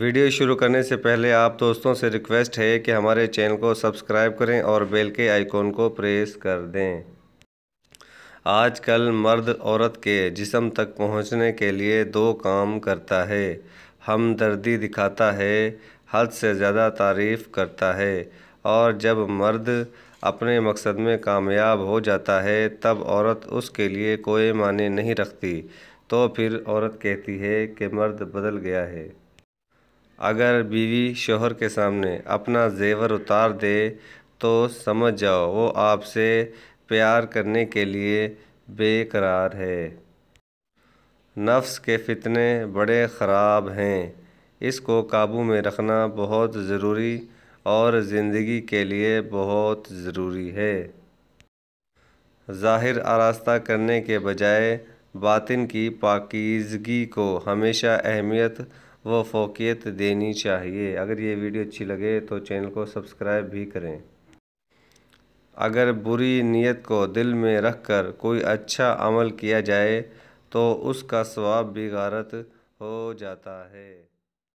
video शुरू करने से पहले आप दोस्तों से रिक्वेस्ट है कि हमारे चैनल को सब्सक्राइब करें और बेल के आइकॉन को प्रेस कर दें आजकल मर्द औरत के जिसम तक पहुंचने के लिए दो काम करता है हमदर्दी दिखाता है हद से ज़्यादा तारीफ़ करता है और जब मर्द अपने मकसद में कामयाब हो जाता है तब औरत उसके लिए कोई माने नहीं रखती तो फिर औरत कहती है कि मर्द बदल गया है अगर बीवी शोहर के सामने अपना ज़ेवर उतार दे तो समझ जाओ वो आपसे प्यार करने के लिए बेकरार है नफ्स के फितने बड़े ख़राब हैं इसको काबू में रखना बहुत ज़रूरी और ज़िंदगी के लिए बहुत ज़रूरी है ज़ाहिर आरास्ता करने के बजाय बातिन की पाकिजगी को हमेशा अहमियत वो फोकियत देनी चाहिए अगर ये वीडियो अच्छी लगे तो चैनल को सब्सक्राइब भी करें अगर बुरी नीयत को दिल में रख कर कोई अच्छा अमल किया जाए तो उसका स्वाब भी गारत हो जाता है